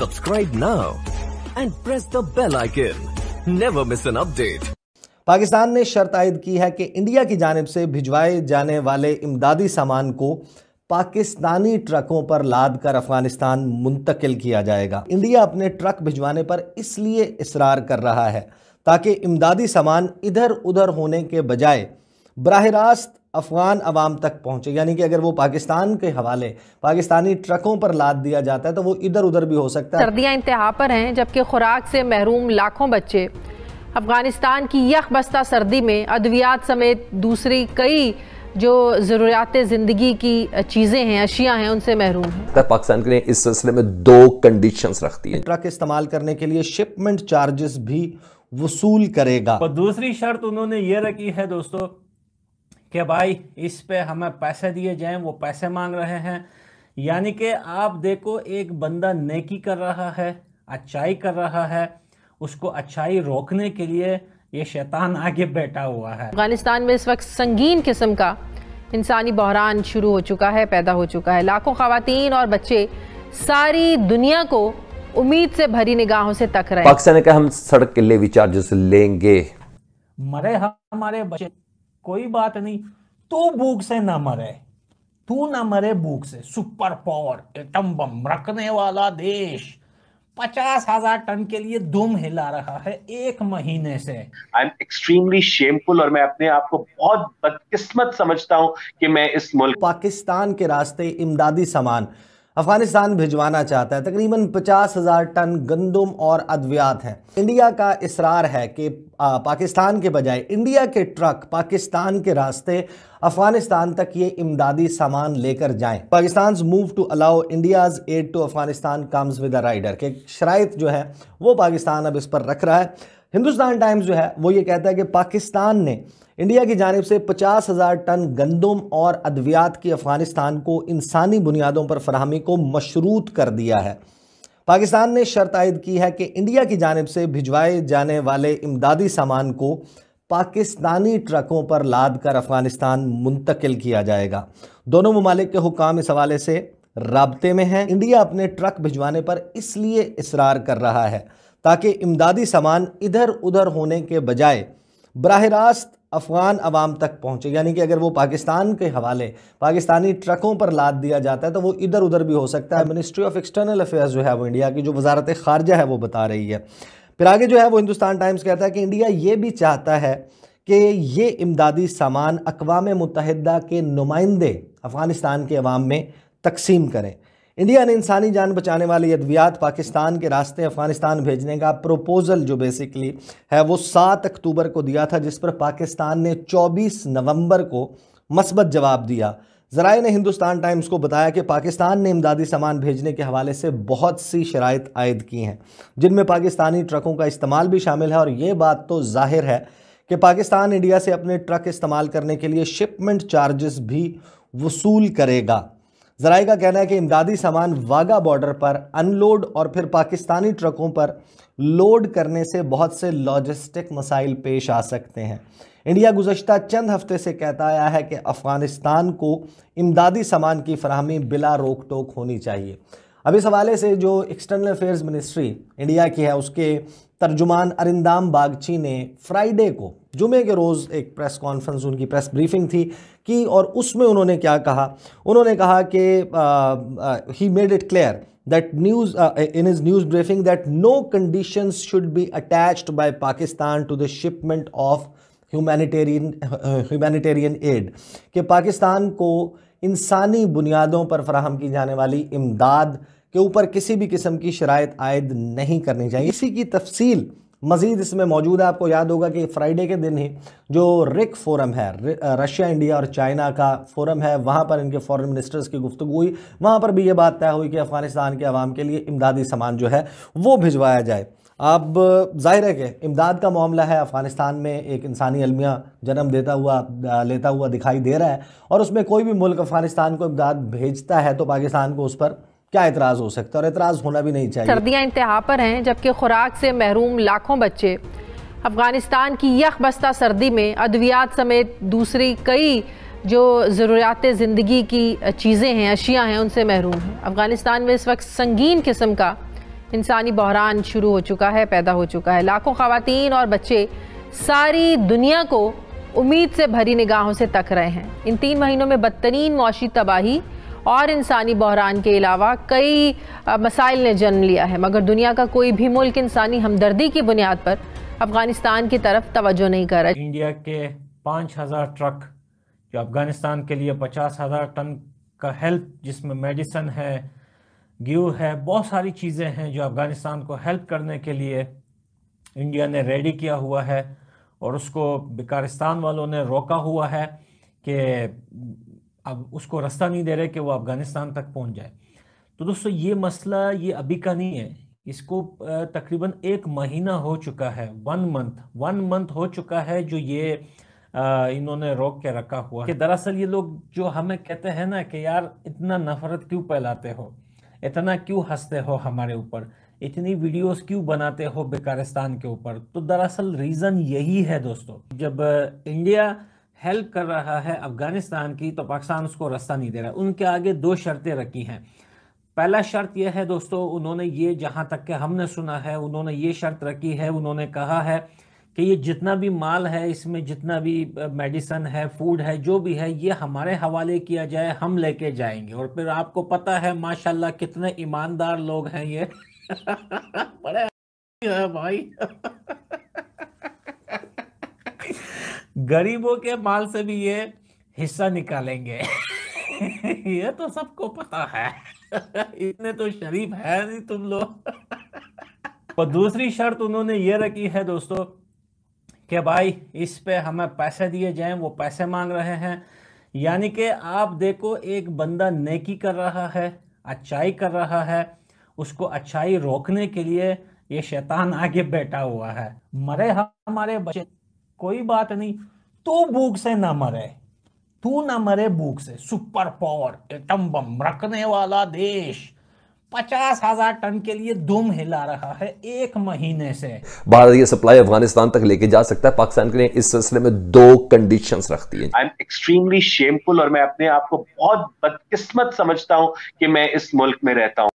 Subscribe now and press the bell icon. Never miss an update. Pakistan ने शर्त आयद की है कि इंडिया की जानब से भिजवाए जाने वाले इमदादी सामान को पाकिस्तानी ट्रकों पर लाद कर अफगानिस्तान मुंतकिल किया जाएगा इंडिया अपने ट्रक भिजवाने पर इसलिए इसरार कर रहा है ताकि इमदादी सामान इधर उधर होने के बजाय बरह रास्त अफ़गान आवाम तक पहुँचे यानी कि अगर वो पाकिस्तान के हवाले पाकिस्तानी ट्रकों पर लाद दिया जाता है तो वो इधर उधर भी हो सकता है सर्दियाँ इंतहा पर हैं जबकि खुराक से महरूम लाखों बच्चे अफ़गानिस्तान की यख बस्ता सर्दी में अद्वियात समेत दूसरी कई जो ज़रूरियात ज़िंदगी की चीज़ें हैं अशिया हैं उनसे महरूम है पाकिस्तान के लिए इस सिलसिले में दो कंडीशंस रखती है ट्रक इस्तेमाल करने के लिए शिपमेंट चार्जेस भी वसूल करेगा और दूसरी शर्त उन्होंने ये रखी है दोस्तों कि भाई इस पे हमें पैसे दिए जाएं वो पैसे मांग रहे हैं यानी कि आप देखो एक बंदा नेकी कर रहा है अच्छाई कर रहा है उसको अच्छाई रोकने के लिए ये शैतान आगे बैठा हुआ है अफगानिस्तान में इस वक्त संगीन किस्म का इंसानी बहरान शुरू हो चुका है पैदा हो चुका है लाखों खातन और बच्चे सारी दुनिया को उम्मीद से भरी निगाहों से तक रहे पाकिस्तान का हम सड़क के लिए भी चार्जेस लेंगे मरे हमारे बच्चे कोई बात नहीं तू भूख से ना मरे तू ना मरे भूख से सुपर पावर एटम बम रखने वाला देश पचास हजार टन के लिए दुम हिला रहा है एक महीने से आई एम एक्सट्रीमली शेमफुल और मैं अपने आप को बहुत बदकिस्मत समझता हूं कि मैं इस मुल्क पाकिस्तान के रास्ते इमदादी सामान अफगानिस्तान भिजवाना चाहता है तकरीबन पचास हज़ार टन गंदम और अद्वियात हैं इंडिया का इसरार है कि पाकिस्तान के बजाय इंडिया के ट्रक पाकिस्तान के रास्ते अफगानिस्तान तक ये इमदादी सामान लेकर जाएं Pakistan move to allow India's aid to Afghanistan comes with rider के शराइ जो है वो पाकिस्तान अब इस पर रख रहा है हिंदुस्तान टाइम्स जो है वो ये कहता है कि पाकिस्तान ने इंडिया की जानब से पचास हज़ार टन गंदम और अद्वियात की अफ़गानिस्तान को इंसानी बुनियादों पर फरहमी को मशरूत कर दिया है पाकिस्तान ने शर्त आयद की है कि इंडिया की जानब से भिजवाए जाने वाले इमदादी सामान को पाकिस्तानी ट्रकों पर लाद कर अफगानिस्तान मुंतकिल किया जाएगा दोनों ममालिक के हुकाम इस हवाले से रबते में हैं इंडिया अपने ट्रक भिजवाने पर इसलिए इसरार कर रहा है ताकि इमदादी सामान इधर उधर होने के बजाय बरह रास्त अफ़गान आवाम तक पहुँचे यानी कि अगर वो पाकिस्तान के हवाले पाकिस्तानी ट्रकों पर लाद दिया जाता है तो वो इधर उधर भी हो सकता है मिनिस्ट्री ऑफ एक्सटर्नल अफेयर्स जो है वो इंडिया की जो वजारत खारजा है वो बता रही है फिर आगे जो है वो हिंदुस्तान टाइम्स कहता है कि इंडिया ये भी चाहता है कि ये इमदादी सामान अकवा मुतहदा के नुमाइंदे अफ़गानिस्तान के अवाम में तकसीम करें इंडिया ने इंसानी जान बचाने वाली अद्वियात पाकिस्तान के रास्ते अफगानिस्तान भेजने का प्रोपोज़ल जो बेसिकली है वो सात अक्टूबर को दिया था जिस पर पाकिस्तान ने चौबीस नवम्बर को मस्बत जवाब दिया जराए ने हिंदुस्तान टाइम्स को बताया कि पाकिस्तान ने इमदादी सामान भेजने के हवाले से बहुत सी शरात आयद की हैं जिनमें पाकिस्तानी ट्रकों का इस्तेमाल भी शामिल है और ये बात तो जाहिर है कि पाकिस्तान इंडिया से अपने ट्रक इस्तेमाल करने के लिए शिपमेंट चार्जेस भी वसूल करेगा जराए का कहना है कि इमदादी सामान वाघा बॉर्डर पर अनलोड और फिर पाकिस्तानी ट्रकों पर लोड करने से बहुत से लॉजिस्टिक मसाइल पेश आ सकते हैं इंडिया गुजशत चंद हफ्ते से कहता आया है कि अफ़गानिस्तान को इमदादी सामान की फरहमी बिला रोक टोक होनी चाहिए अब इस हवाले से जो एक्सटर्नल अफेयर्स मिनिस्ट्री इंडिया की है उसके तर्जुमान अरिंदाम बागची ने फ्राइडे को जुमे के रोज़ एक प्रेस कॉन्फ्रेंस उनकी प्रेस ब्रीफिंग थी कि और उसमें उन्होंने क्या कहा उन्होंने कहा कि he made it clear that news in is news briefing that no condition should be attached by Pakistan to the shipment of humanitarian humanitarian aid कि पाकिस्तान को इंसानी बुनियादों पर फ्राहम की जाने वाली इमदाद के ऊपर किसी भी किस्म की शरात आयद नहीं करनी चाहिए इसी की तफसील मज़ीद इसमें मौजूद है आपको याद होगा कि फ्राइडे के दिन ही जो रिक फोरम है रशिया इंडिया और चाइना का फोरम है वहाँ पर इनके फॉरेन मिनिस्टर्स की गुफ्तु हुई वहाँ पर भी ये बात तय हुई कि अफ़गानिस्तान के आवाम के लिए इमदादी सामान जो है वो भिजवाया जाए अब जाहिर है कि इमदाद का मामला है अफ़गानिस्तान में एक इंसानी अलमिया जन्म देता हुआ लेता हुआ दिखाई दे रहा है और उसमें कोई भी मुल्क अफ़गानिस्तान को इमदाद भेजता है तो पाकिस्तान को उस पर क्या एतराज़ हो सकता है और इतराज़ होना भी नहीं चाहिए सर्दियाँ इंतहा पर हैं जबकि खुराक से महरूम लाखों बच्चे अफगानिस्तान की यख बस्ता सर्दी में अद्वियात समेत दूसरी कई जो ज़रूरियात ज़िंदगी की चीज़ें हैं अशिया हैं उनसे महरूम हैं अफ़गानिस्तान में इस वक्त संगीन किस्म का इंसानी बहरान शुरू हो चुका है पैदा हो चुका है लाखों खातन और बच्चे सारी दुनिया को उम्मीद से भरी निगाहों से तक रहे हैं इन तीन महीनों में बदतरीन मुशी तबाही और इंसानी बहरान के अलावा कई मसाइल ने जन्म लिया है मगर दुनिया का कोई भी मुल्क इंसानी हमदर्दी की बुनियाद पर अफगानिस्तान की तरफ तवज्जो नहीं कर रहा इंडिया के पाँच हज़ार ट्रक जो अफगानिस्तान के लिए पचास हज़ार टन का हेल्प जिसमें मेडिसन है गेहूँ है बहुत सारी चीज़ें हैं जो अफगानिस्तान को हेल्प करने के लिए इंडिया ने रेडी किया हुआ है और उसको बेकारस्तान वालों ने रोका हुआ है कि अब उसको रास्ता नहीं दे रहे कि वो अफगानिस्तान तक पहुंच जाए तो दोस्तों ये मसला ये अभी का नहीं है इसको तकरीबन एक महीना हो चुका है वन मंथ वन मंथ हो चुका है जो ये इन्होंने रोक के रखा हुआ कि दरअसल ये लोग जो हमें कहते हैं ना कि यार इतना नफरत क्यों फैलाते हो इतना क्यों हंसते हो हमारे ऊपर इतनी वीडियोस क्यों बनाते हो बेकारिस्तान के ऊपर तो दरअसल रीज़न यही है दोस्तों जब इंडिया हेल्प कर रहा है अफगानिस्तान की तो पाकिस्तान उसको रास्ता नहीं दे रहा उनके आगे दो शर्तें रखी हैं पहला शर्त यह है दोस्तों उन्होंने ये जहाँ तक कि हमने सुना है उन्होंने ये शर्त रखी है उन्होंने कहा है कि ये जितना भी माल है इसमें जितना भी मेडिसन है फूड है जो भी है ये हमारे हवाले किया जाए हम लेके जाएंगे और फिर आपको पता है माशाल्लाह कितने ईमानदार लोग हैं ये बड़े भाई गरीबों के माल से भी ये हिस्सा निकालेंगे ये तो सबको पता है इतने तो शरीफ है नहीं तुम लोग और दूसरी शर्त उन्होंने ये रखी है दोस्तों कि भाई इस पे हमें पैसे दिए जाएं वो पैसे मांग रहे हैं यानी कि आप देखो एक बंदा नेकी कर रहा है अच्छाई कर रहा है उसको अच्छाई रोकने के लिए ये शैतान आगे बैठा हुआ है मरे हमारे बच्चे कोई बात नहीं तू भूख से ना मरे तू ना मरे भूख से सुपर पावर एटम बम रखने वाला देश पचास हजार टन के लिए दुम हिला रहा है एक महीने से भारत ये सप्लाई अफगानिस्तान तक लेके जा सकता है पाकिस्तान के लिए इस सिलसिले में दो कंडीशंस रखती है आई एम एक्सट्रीमली शेमफुल और मैं अपने आप को बहुत बदकिस्मत समझता हूँ कि मैं इस मुल्क में रहता हूँ